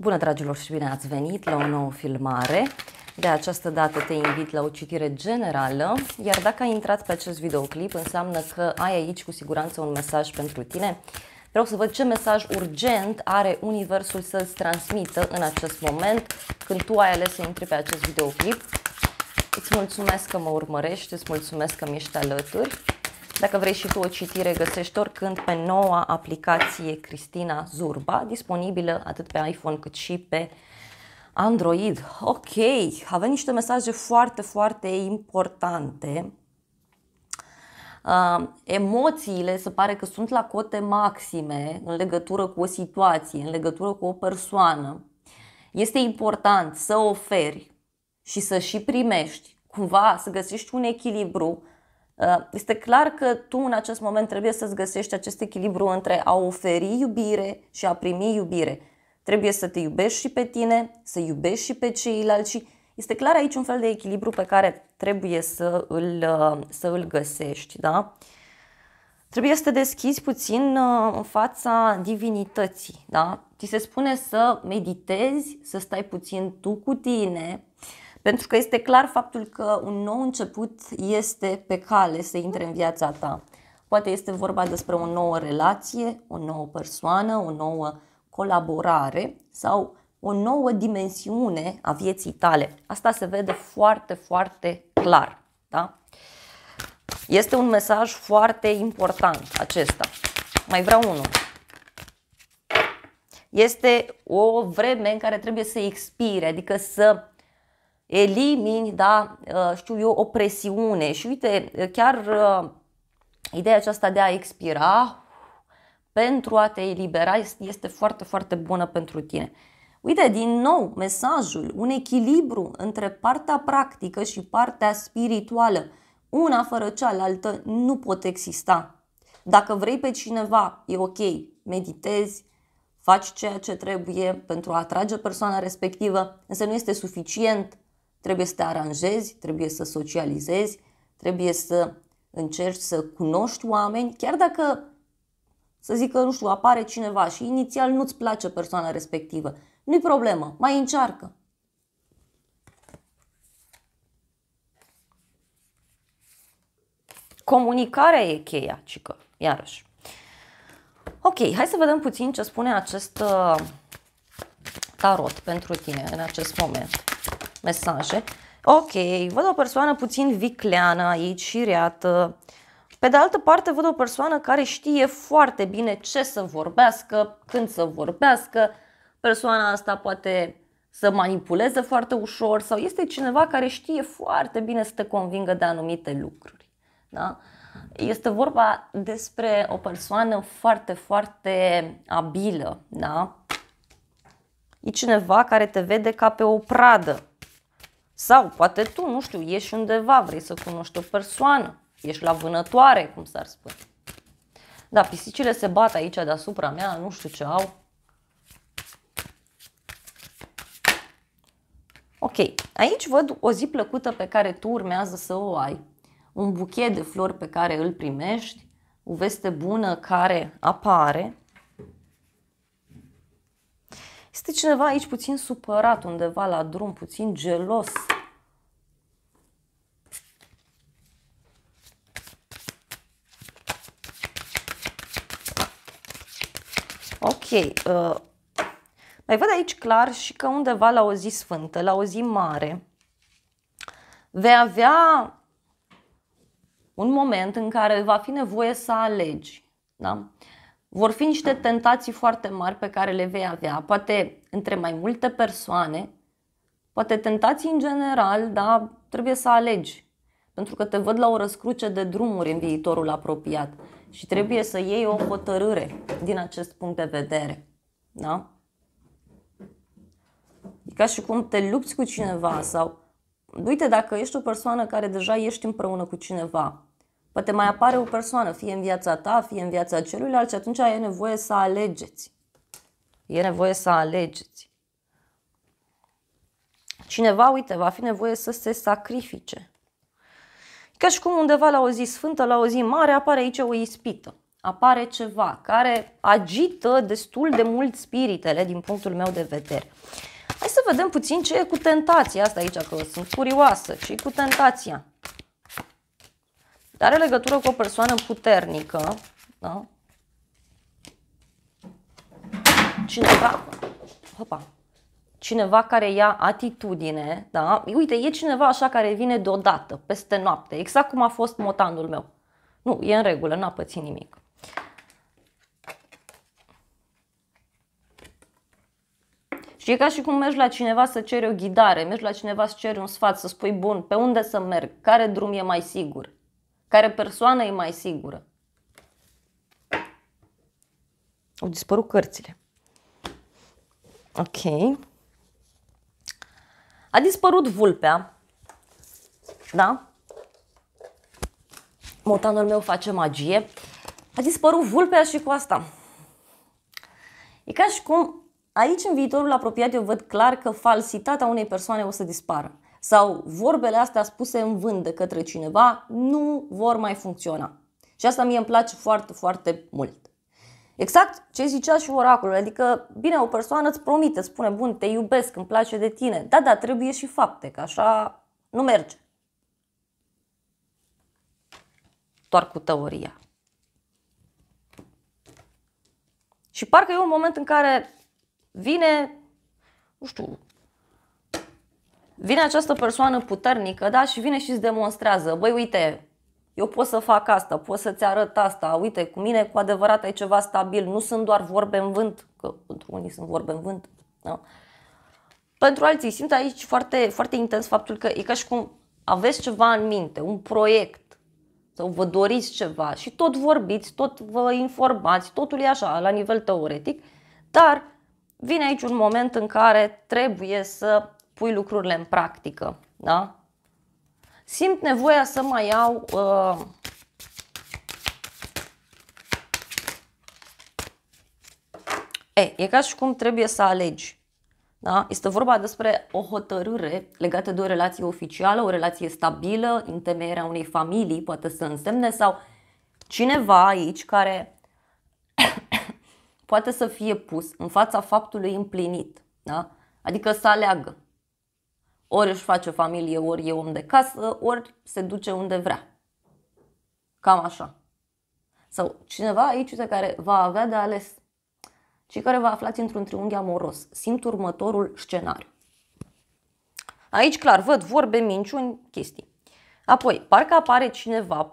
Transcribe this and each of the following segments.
Bună dragilor și bine ați venit la o nouă filmare. De această dată te invit la o citire generală, iar dacă ai intrat pe acest videoclip înseamnă că ai aici cu siguranță un mesaj pentru tine. Vreau să văd ce mesaj urgent are Universul să-ți transmită în acest moment când tu ai ales să intri pe acest videoclip. Îți mulțumesc că mă urmărești, îți mulțumesc că mi ești alături. Dacă vrei și tu o citire, găsești oricând pe noua aplicație Cristina Zurba, disponibilă atât pe iPhone cât și pe Android. Ok, avem niște mesaje foarte, foarte importante. Uh, emoțiile se pare că sunt la cote maxime în legătură cu o situație, în legătură cu o persoană. Este important să oferi și să și primești, cumva să găsești un echilibru Uh, este clar că tu în acest moment trebuie să-ți găsești acest echilibru între a oferi iubire și a primi iubire. Trebuie să te iubești și pe tine, să iubești și pe ceilalți este clar aici un fel de echilibru pe care trebuie să îl, uh, să îl găsești. Da? Trebuie să te deschizi puțin uh, în fața divinității. Da? Ți se spune să meditezi, să stai puțin tu cu tine, pentru că este clar faptul că un nou început este pe cale să intre în viața ta. Poate este vorba despre o nouă relație, o nouă persoană, o nouă colaborare sau o nouă dimensiune a vieții tale. Asta se vede foarte, foarte clar. Da? Este un mesaj foarte important acesta. Mai vreau unul. Este o vreme în care trebuie să expire, adică să elimini, da, uh, știu eu, o presiune și uite, uh, chiar uh, ideea aceasta de a expira pentru a te elibera este foarte, foarte bună pentru tine. Uite, din nou, mesajul, un echilibru între partea practică și partea spirituală. Una fără cealaltă nu pot exista. Dacă vrei pe cineva, e ok, meditezi, faci ceea ce trebuie pentru a atrage persoana respectivă, însă nu este suficient Trebuie să te aranjezi, trebuie să socializezi, trebuie să încerci să cunoști oameni, chiar dacă, să zic că, nu știu, apare cineva și inițial nu-ți place persoana respectivă. Nu-i problemă, mai încearcă. Comunicarea e cheia, cică, iarăși. Ok, hai să vedem puțin ce spune acest uh, tarot pentru tine în acest moment mesaje. Ok, văd o persoană puțin vicleană aici și reată. Pe de altă parte, văd o persoană care știe foarte bine ce să vorbească, când să vorbească. Persoana asta poate să manipuleze foarte ușor sau este cineva care știe foarte bine să te convingă de anumite lucruri. Da? Este vorba despre o persoană foarte, foarte abilă. Da? E cineva care te vede ca pe o pradă sau poate tu, nu știu, ești undeva, vrei să cunoști o persoană, ești la vânătoare, cum s-ar spune. Da, pisicile se bat aici deasupra mea, nu știu ce au. Ok, aici văd o zi plăcută pe care tu urmează să o ai, un buchet de flori pe care îl primești, o veste bună care apare, este cineva aici puțin supărat undeva la drum, puțin gelos. Ok, uh, mai văd aici clar și că undeva la o zi sfântă, la o zi mare, vei avea un moment în care va fi nevoie să alegi. Da? vor fi niște tentații foarte mari pe care le vei avea, poate între mai multe persoane, poate tentații în general, dar trebuie să alegi. Pentru că te văd la o răscruce de drumuri în viitorul apropiat și trebuie să iei o hotărâre din acest punct de vedere. Da? E ca și cum te lupți cu cineva sau uite, dacă ești o persoană care deja ești împreună cu cineva, Poate mai apare o persoană, fie în viața ta, fie în viața celuilalt și atunci e nevoie să alegeți. E nevoie să alegeți. Cineva, uite, va fi nevoie să se sacrifice. Ca și cum undeva la o zi sfântă, la o zi mare, apare aici o ispită. Apare ceva care agită destul de mult spiritele din punctul meu de vedere. Hai să vedem puțin ce e cu tentația asta aici, că sunt curioasă. Ce e cu tentația? Dar are legătură cu o persoană puternică, da? Cineva, hopa, cineva care ia atitudine, da? Uite, e cineva așa care vine deodată, peste noapte, exact cum a fost motanul meu. Nu, e în regulă, n-a pățit nimic. Și e ca și cum mergi la cineva să ceri o ghidare, mergi la cineva să ceri un sfat, să spui bun, pe unde să merg, care drum e mai sigur care persoană e mai sigură. Au dispărut cărțile. Ok. A dispărut vulpea. Da? Motanul meu face magie. A dispărut vulpea și cu asta. E ca și cum aici în viitorul apropiat eu văd clar că falsitatea unei persoane o să dispară sau vorbele astea spuse în vânt de către cineva nu vor mai funcționa. Și asta mie îmi place foarte, foarte mult. Exact ce zicea și oracolul, adică, bine, o persoană îți promite, spune, bun, te iubesc, îmi place de tine. Da, da, trebuie și fapte, că așa nu merge. Doar cu teoria. Și parcă e un moment în care vine, nu știu, Vine această persoană puternică, da, și vine și îți demonstrează, băi, uite, eu pot să fac asta, pot să-ți arăt asta, uite, cu mine cu adevărat ai ceva stabil, nu sunt doar vorbe în vânt, că pentru unii sunt vorbe în vânt, da? Pentru alții simt aici foarte, foarte intens faptul că e ca și cum aveți ceva în minte, un proiect sau vă doriți ceva și tot vorbiți, tot vă informați, totul e așa, la nivel teoretic, dar vine aici un moment în care trebuie să pui lucrurile în practică. Da? Simt nevoia să mai iau uh, E, ca și cum trebuie să alegi. Da? Este vorba despre o hotărâre legată de o relație oficială, o relație stabilă, întemeierea unei familii, poate să însemne, sau cineva aici care poate să fie pus în fața faptului împlinit. Da? Adică să aleagă. Ori își face familie, ori e om de casă, ori se duce unde vrea. Cam așa. Sau cineva aici de care va avea de ales Cei care vă aflați într-un triunghi amoros. Simt următorul scenariu. Aici, clar, văd vorbe, minciuni, chestii. Apoi, parcă apare cineva,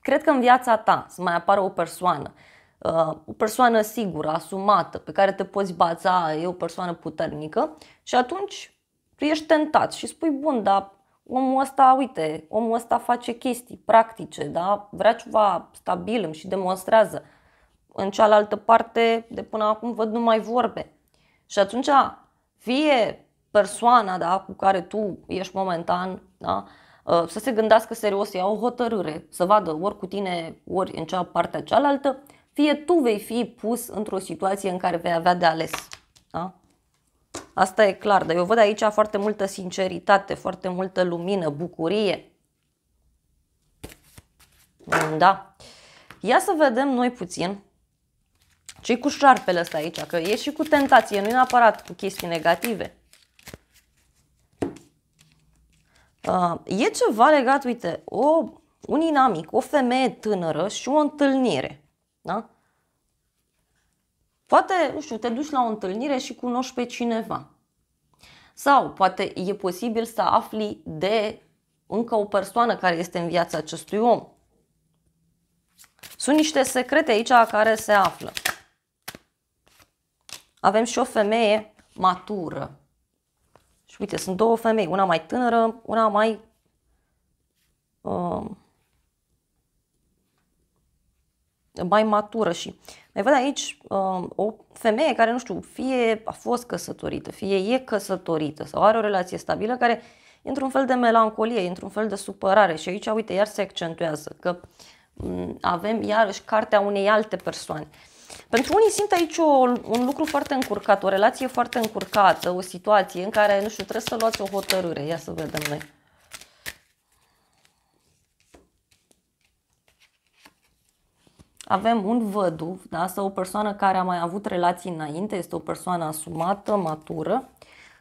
cred că în viața ta să mai apară o persoană, uh, o persoană sigură, asumată, pe care te poți baza, e o persoană puternică și atunci ești tentat și spui, bun, dar omul ăsta, uite, omul ăsta face chestii practice, da? vrea ceva stabil, îmi și demonstrează. În cealaltă parte, de până acum văd numai vorbe. Și atunci, fie persoana da, cu care tu ești momentan, da, uh, să se gândească serios, să ia o hotărâre, să vadă ori cu tine, ori în cea partea cealaltă, fie tu vei fi pus într-o situație în care vei avea de ales. Da? Asta e clar, dar eu văd aici foarte multă sinceritate, foarte multă lumină, bucurie. Mm, da. Ia să vedem noi puțin ce cu șarpele ăsta aici, că e și cu tentație, nu e neapărat cu chestii negative. Uh, e ceva legat, uite, o, un inamic, o femeie tânără și o întâlnire. Da? Poate, nu știu, te duci la o întâlnire și cunoști pe cineva. Sau poate e posibil să afli de încă o persoană care este în viața acestui om. Sunt niște secrete aici care se află. Avem și o femeie matură. Și uite, sunt două femei, una mai tânără, una mai... Uh, mai matură și mai văd aici uh, o femeie care, nu știu, fie a fost căsătorită, fie e căsătorită sau are o relație stabilă care e într-un fel de melancolie, e într-un fel de supărare și aici, uite, iar se accentuează că um, avem iarăși cartea unei alte persoane. Pentru unii simt aici o, un lucru foarte încurcat, o relație foarte încurcată, o situație în care, nu știu, trebuie să luați o hotărâre. Ia să vedem noi. avem un văduv, da? asta o persoană care a mai avut relații înainte, este o persoană asumată, matură,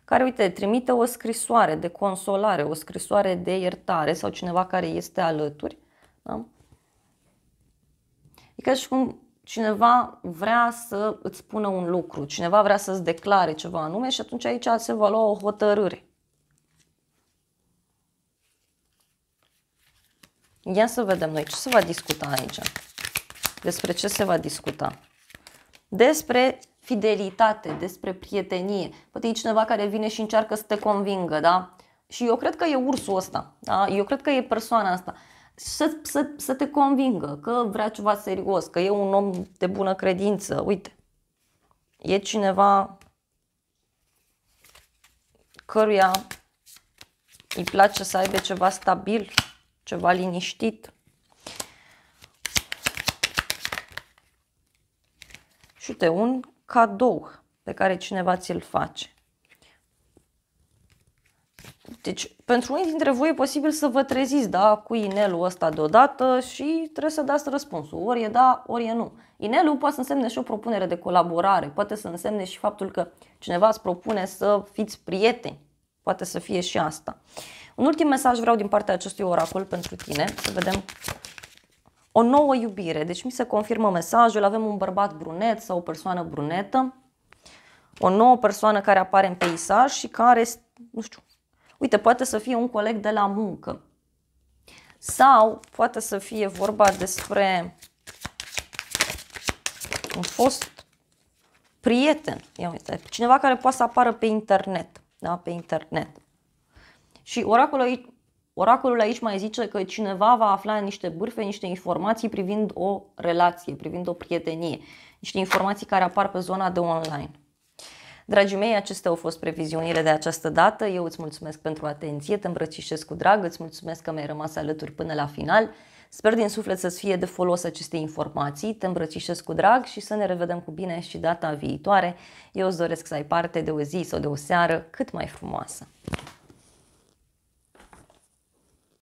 care, uite, trimite o scrisoare de consolare, o scrisoare de iertare sau cineva care este alături. Da? E ca și cum cineva vrea să îți spună un lucru, cineva vrea să-ți declare ceva anume și atunci aici se va lua o hotărâre. Ia să vedem noi ce se va discuta aici. Despre ce se va discuta? Despre fidelitate, despre prietenie. Poate e cineva care vine și încearcă să te convingă, da? Și eu cred că e ursul ăsta, da? eu cred că e persoana asta. Să, să, să te convingă că vrea ceva serios, că e un om de bună credință. Uite, e cineva căruia îi place să aibă ceva stabil, ceva liniștit. și uite, un cadou pe care cineva ți-l face. Deci, pentru unii dintre voi e posibil să vă treziți, da, cu inelul ăsta deodată și trebuie să dați răspunsul. Ori e da, ori e nu. Inelul poate să însemne și o propunere de colaborare, poate să însemne și faptul că cineva îți propune să fiți prieteni. Poate să fie și asta. Un ultim mesaj vreau din partea acestui oracol pentru tine, să vedem o nouă iubire. Deci mi se confirmă mesajul, avem un bărbat brunet sau o persoană brunetă, o nouă persoană care apare în peisaj și care, nu știu, uite, poate să fie un coleg de la muncă. Sau poate să fie vorba despre un fost prieten, ia uite, cineva care poate să apară pe internet, da, pe internet. Și oracolul aici Oracolul aici mai zice că cineva va afla niște bârfe, niște informații privind o relație, privind o prietenie, niște informații care apar pe zona de online. Dragii mei, acestea au fost previziunile de această dată. Eu îți mulțumesc pentru atenție, te îmbrățișez cu drag, îți mulțumesc că mi-ai rămas alături până la final. Sper din suflet să-ți fie de folos aceste informații, te îmbrățișez cu drag și să ne revedem cu bine și data viitoare. Eu îți doresc să ai parte de o zi sau de o seară cât mai frumoasă.